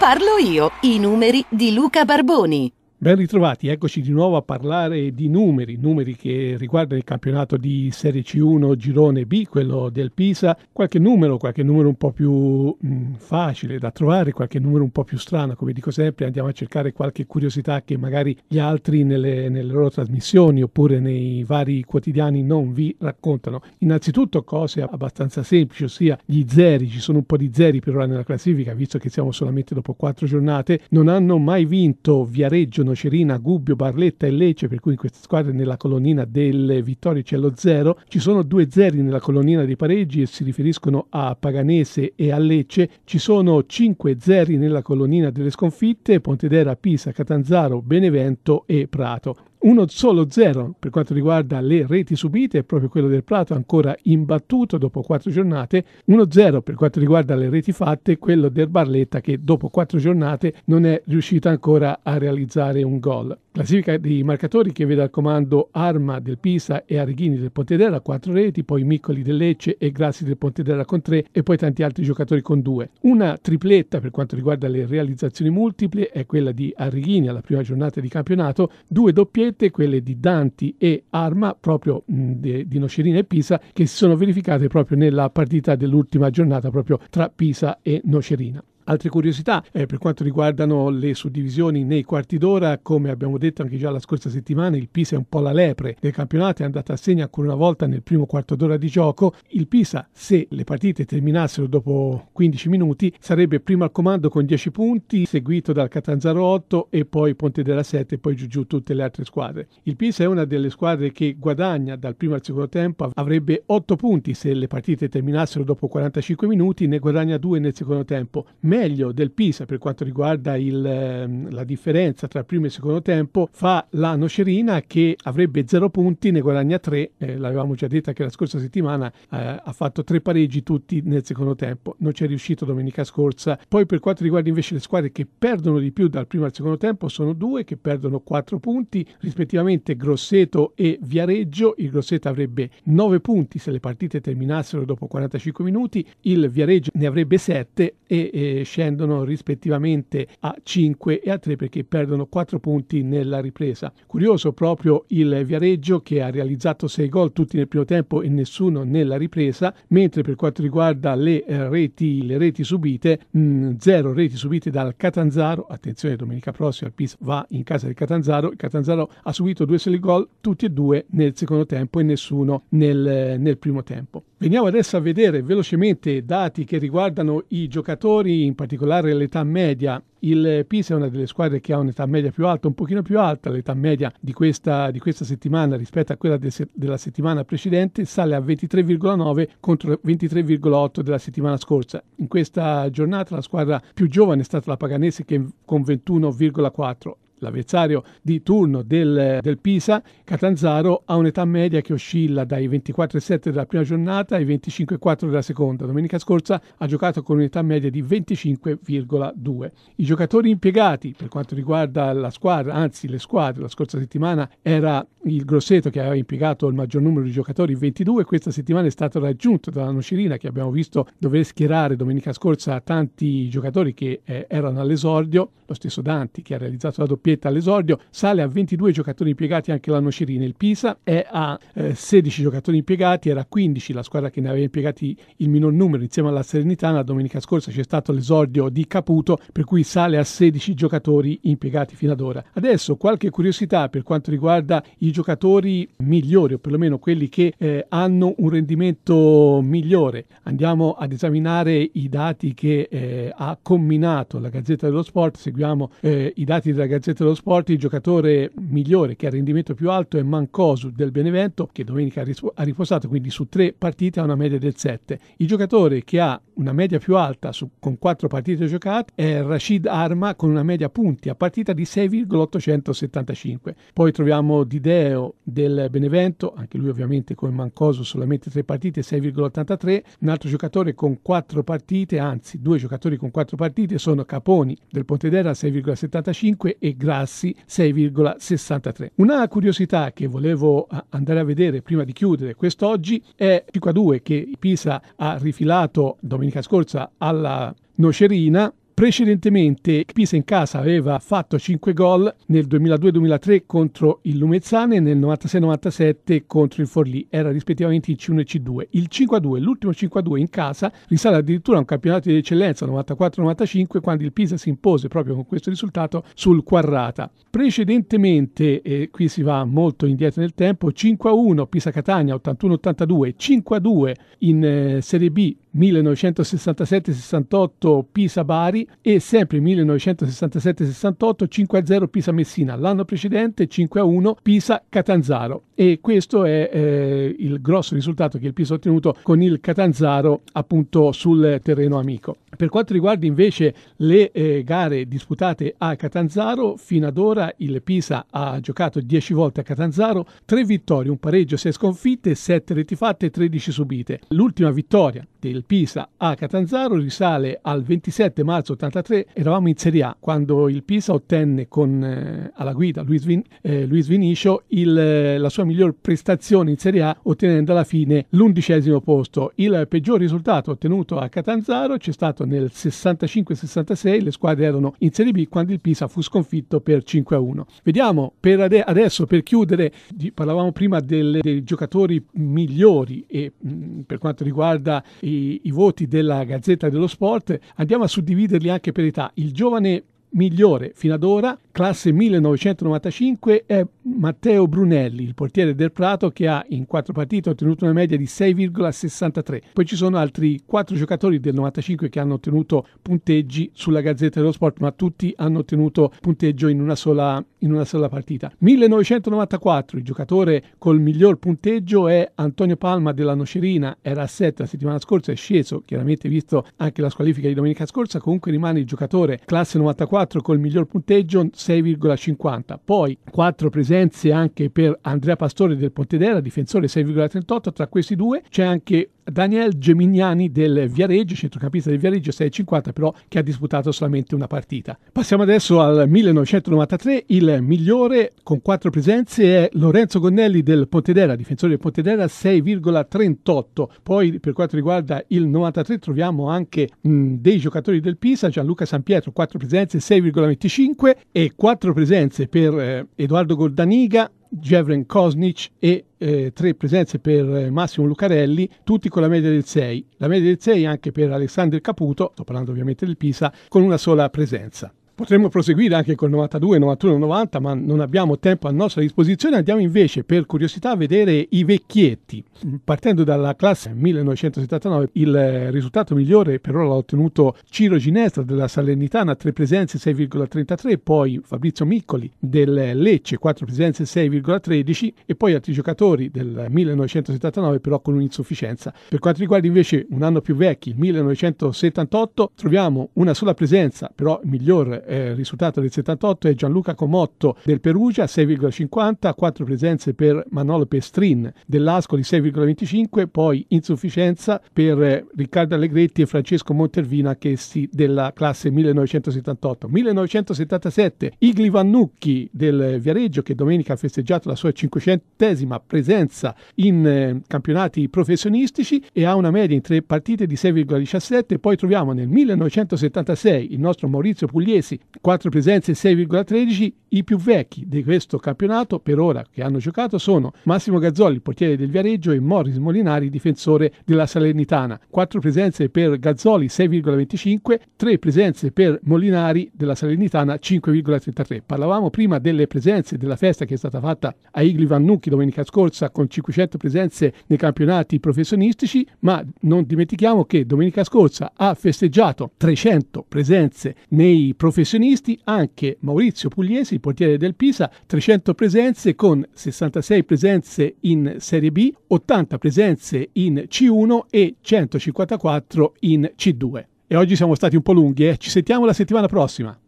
Parlo io, i numeri di Luca Barboni. Ben ritrovati, eccoci di nuovo a parlare di numeri, numeri che riguardano il campionato di Serie C1 Girone B, quello del Pisa, qualche numero, qualche numero un po' più mh, mm, facile da trovare, qualche numero un po' più strano, come dico sempre andiamo a cercare qualche curiosità che magari gli altri nelle, nelle loro trasmissioni oppure nei vari quotidiani non vi raccontano. Innanzitutto cose abbastanza semplici, ossia gli zeri, ci sono un po' di zeri per ora nella classifica, visto che siamo solamente dopo quattro giornate, non hanno mai vinto Viareggio, Milano, Cerina, Gubbio, Barletta e Lecce, per cui in queste squadre nella colonnina delle vittorie c'è lo zero. Ci sono due zeri nella colonnina dei pareggi e si riferiscono a Paganese e a Lecce. Ci sono cinque zeri nella colonnina delle sconfitte, Pontedera, Pisa, Catanzaro, Benevento e Prato. Uno solo 0 per quanto riguarda le reti subite proprio quello del Prato, ancora imbattuto dopo quattro giornate. 1-0 per quanto riguarda le reti fatte, quello del Barletta che dopo quattro giornate non è riuscito ancora a realizzare un gol. Classifica dei marcatori che vede al comando Arma del Pisa e Arighini del Pontedera quattro reti, poi Miccoli del Lecce e Grassi del Pontedera con tre e poi tanti altri giocatori con due. Una tripletta per quanto riguarda le realizzazioni multiple è quella di Arighini alla prima giornata di campionato, due doppie strette, quelle di Danti e Arma, proprio di Nocerina e Pisa, che si sono verificate proprio nella partita dell'ultima giornata, proprio tra Pisa e Nocerina. Altre curiosità eh, per quanto riguardano le suddivisioni nei quarti d'ora, come abbiamo detto anche già la scorsa settimana, il Pisa è un po' la lepre del campionato, è andata a segno ancora una volta nel primo quarto d'ora di gioco. Il Pisa, se le partite terminassero dopo 15 minuti, sarebbe prima al comando con 10 punti, seguito dal Catanzaro 8 e poi Ponte della 7 e poi giù giù tutte le altre squadre. Il Pisa è una delle squadre che guadagna dal primo al secondo tempo, avrebbe 8 punti se le partite terminassero dopo 45 minuti, ne guadagna 2 nel secondo tempo. Me meglio del Pisa per quanto riguarda il, ehm, la differenza tra primo e secondo tempo fa la Nocerina che avrebbe 0 punti, ne guadagna 3, eh, l'avevamo già detta che la scorsa settimana eh, ha fatto 3 pareggi tutti nel secondo tempo, non ci è riuscito domenica scorsa. Poi per quanto riguarda invece le squadre che perdono di più dal primo al secondo tempo sono due che perdono 4 punti, rispettivamente Grosseto e Viareggio, il Grosseto avrebbe 9 punti se le partite terminassero dopo 45 minuti, il Viareggio ne avrebbe 7 e, e eh, scendono rispettivamente a 5 e a 3 perché perdono 4 punti nella ripresa. Curioso proprio il Viareggio che ha realizzato 6 gol tutti nel primo tempo e nessuno nella ripresa, mentre per quanto riguarda le eh, reti, le reti subite, 0 mm, reti subite dal Catanzaro, attenzione domenica prossima il Pisa va in casa del Catanzaro, il Catanzaro ha subito 2 6 gol, tutti e due nel secondo tempo e nessuno nel, nel primo tempo. Veniamo adesso a vedere velocemente dati che riguardano i giocatori, in particolare l'età media. Il Pisa è una delle squadre che ha un'età media più alta, un pochino più alta l'età media di questa, di questa settimana rispetto a quella de se- della settimana precedente, sale a 23,9 contro 23,8 della settimana scorsa. In questa giornata la squadra più giovane è stata la Paganese che con 21,4 l'avversario di turno del, del, Pisa, Catanzaro ha un'età media che oscilla dai 24,7 della prima giornata ai 25,4 della seconda. Domenica scorsa ha giocato con un'età media di 25,2. I giocatori impiegati per quanto riguarda la squadra, anzi le squadre, la scorsa settimana era il Grosseto che aveva impiegato il maggior numero di giocatori, 22, questa settimana è stato raggiunto dalla Nocirina che abbiamo visto dover schierare domenica scorsa tanti giocatori che eh, erano all'esordio, lo stesso Danti che ha realizzato la doppia doppietta all'esordio, sale a 22 giocatori impiegati anche l'anno Nocerina. Il Pisa è a eh, 16 giocatori impiegati, era 15 la squadra che ne aveva impiegati il minor numero insieme alla Serenitana. Domenica scorsa c'è stato l'esordio di Caputo, per cui sale a 16 giocatori impiegati fino ad ora. Adesso qualche curiosità per quanto riguarda i giocatori migliori o perlomeno quelli che eh, hanno un rendimento migliore. Andiamo ad esaminare i dati che eh, ha combinato la Gazzetta dello Sport, seguiamo eh, i dati della Gazzetta Ovviamente lo sport, il giocatore migliore che ha il rendimento più alto è Mancosu del Benevento, che domenica ha riposato quindi su tre partite a una media del 7. Il giocatore che ha una media più alta su, con 4 partite giocate è Rashid Arma con una media punti a partita di 6,875. Poi troviamo Dideo del Benevento, anche lui ovviamente come Mancoso solamente 3 partite, 6,83. Un altro giocatore con 4 partite, anzi due giocatori con 4 partite sono Caponi del Pontedera 6,75 e Grassi 6,63. Una curiosità che volevo andare a vedere prima di chiudere quest'oggi è 5 2 che Pisa ha rifilato domenica domenica scorsa alla Nocerina. Precedentemente Pisa in casa aveva fatto 5 gol nel 2002-2003 contro il Lumezzane e nel 96-97 contro il Forlì, era rispettivamente il C1 e C2. Il 5-2, l'ultimo 5-2 in casa, risale addirittura a un campionato di eccellenza 94-95 quando il Pisa si impose proprio con questo risultato sul Quarrata. Precedentemente, e qui si va molto indietro nel tempo, 5-1 Pisa-Catania 81-82, 5-2 in eh, Serie B 1967-68 Pisa-Bari e sempre 1967-68 5-0 Pisa-Messina, l'anno precedente 5-1 Pisa-Catanzaro e questo è eh, il grosso risultato che il Pisa ha ottenuto con il Catanzaro appunto sul terreno amico. Per quanto riguarda invece le eh, gare disputate a Catanzaro, fino ad ora il Pisa ha giocato 10 volte a Catanzaro, 3 vittorie, un pareggio, 6 sconfitte, 7 reti fatte e 13 subite. L'ultima vittoria del del Pisa a Catanzaro risale al 27 marzo 83, eravamo in Serie A quando il Pisa ottenne con eh, alla guida Luis, Vin, eh, Luis Vinicio il, eh, la sua miglior prestazione in Serie A ottenendo alla fine l'undicesimo posto. Il peggior risultato ottenuto a Catanzaro c'è stato nel 65-66, le squadre erano in Serie B quando il Pisa fu sconfitto per 5-1. Vediamo per ade- adesso per chiudere, parlavamo prima delle, dei giocatori migliori e mh, mm, per quanto riguarda i i, voti della Gazzetta dello Sport, andiamo a suddividerli anche per età. Il giovane migliore fino ad ora classe 1995 è Matteo Brunelli, il portiere del Prato che ha in quattro partite ottenuto una media di 6,63. Poi ci sono altri quattro giocatori del 95 che hanno ottenuto punteggi sulla Gazzetta dello Sport, ma tutti hanno ottenuto punteggio in una sola, in una sola partita. 1994, il giocatore col miglior punteggio è Antonio Palma della Nocerina, era a 7 la settimana scorsa, è sceso, chiaramente visto anche la squalifica di domenica scorsa, comunque rimane il giocatore classe 94 col miglior punteggio 6,50. Poi quattro presenze anche per Andrea Pastore del Pontedera, difensore 6,38. Tra questi due c'è anche Daniel Gemignani del Viareggio, centrocampista del Viareggio 6,50 però che ha disputato solamente una partita. Passiamo adesso al 1993, il migliore con quattro presenze è Lorenzo Gonnelli del Pontedera, difensore del Pontedera 6,38. Poi per quanto riguarda il 93 troviamo anche mh, dei giocatori del Pisa, Gianluca San Pietro 4 presenze 6,25 e quattro presenze per eh, Edoardo Gordaniga Jevren Kosnic e eh, tre presenze per eh, Massimo Lucarelli, tutti con la media del 6. La media del 6 anche per Alessandro Caputo, sto parlando ovviamente del Pisa, con una sola presenza. Potremmo proseguire anche col 92, 91, 90, ma non abbiamo tempo a nostra disposizione. Andiamo invece per curiosità a vedere i vecchietti. Partendo dalla classe 1979, il risultato migliore per ora l'ha ottenuto Ciro Ginestra della Salernitana, 3 presenze 6,33, poi Fabrizio Miccoli del Lecce, 4 presenze 6,13 e poi altri giocatori del 1979 però con un'insufficienza. Per quanto riguarda invece un anno più vecchio, il 1978, troviamo una sola presenza, però miglior eh, eh, risultato del 78 è Gianluca Comotto del Perugia 6,50, 4 presenze per Manolo Pestrin dell'Ascoli 6,25, poi insufficienza per eh, Riccardo Allegretti e Francesco Montervina anch'essi della classe 1978. 1977 Igli Vannucchi del Viareggio che domenica ha festeggiato la sua 500esima presenza in eh, campionati professionistici e ha una media in tre partite di 6,17, poi troviamo nel 1976 il nostro Maurizio Pugliese anzi 4 presenze 6,13, i più vecchi di questo campionato per ora che hanno giocato sono Massimo Gazzoli, portiere del Viareggio, e Morris Molinari, difensore della Salernitana. 4 presenze per Gazzoli 6,25, 3 presenze per Molinari della Salernitana 5,33. Parlavamo prima delle presenze della festa che è stata fatta a Igli Vannucchi domenica scorsa con 500 presenze nei campionati professionistici, ma non dimentichiamo che domenica scorsa ha festeggiato 300 presenze nei professionisti professionisti anche Maurizio Pugliesi, il portiere del Pisa, 300 presenze con 66 presenze in Serie B, 80 presenze in C1 e 154 in C2. E oggi siamo stati un po' lunghi, eh? ci sentiamo la settimana prossima.